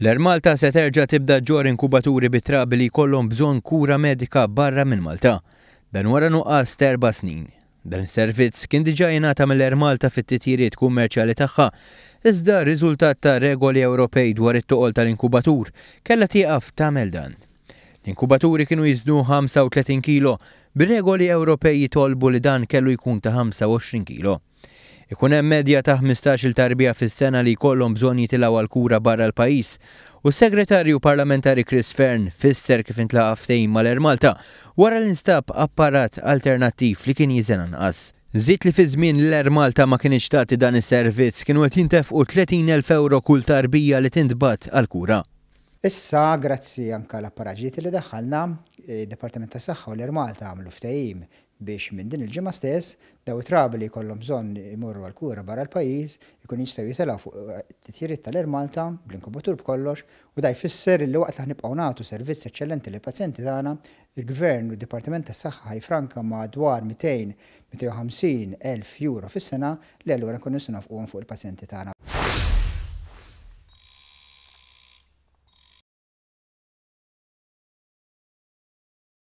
l ermalta se terġa' tibda ġor inkubaturi bit-trabi li jkollhom bżonn kura medika barra minn Malta. Dan wara nuqqas terba snin. Dan is-servizz kien diġà jenata mill ermalta fit-titjiriet kummerċjali tagħha, iżda riżultat ta' regoli Ewropej dwar it-toqol tal-inkubatur kellha tieqaf tagħmel dan. L-inkubaturi kienu jiżnu 35 kilo, bir-regoli Ewropej jitolbu li dan kellu jkun ta' 25 kilo. Ikun hemm medja ta' 15-il tarbija fis-sena li jkollhom bżonn jitilgħu għal kura barra l-pajjiż. U s-segretarju parlamentari Chris Fern fisser kif intlaqa ftehim mal-Air Malta wara l-instab apparat alternattiv li kien jiżen anqas. Zit li fi żmien l-Air Malta ma kienx tagħti dan is-servizz kienu qed jintefqu 30,000 euro kull tarbija li tintbat għal kura. Issa, grazzi anka l-apparaġiet li daħħalna, e, il-Departament ta' Saħħa u l-Air Malta għamlu ftehim biex minn din il-ġimma stess daw it-trabi li kollom bżonn imorru għal kura barra l-pajjiż ikun jistgħu jitelaw fuq eh, titjiriet tal-Air Malta bl-inkubatur b'kollox u da jfisser li waqt li ħnibqgħu nagħtu servizz eċċellenti li pazjenti tagħna il-Gvern u d-Dipartiment tas-Saħħa ħajfranka madwar 200-250 elf euro fis-sena li allura kun nistgħu fuq il-pazjenti tagħna.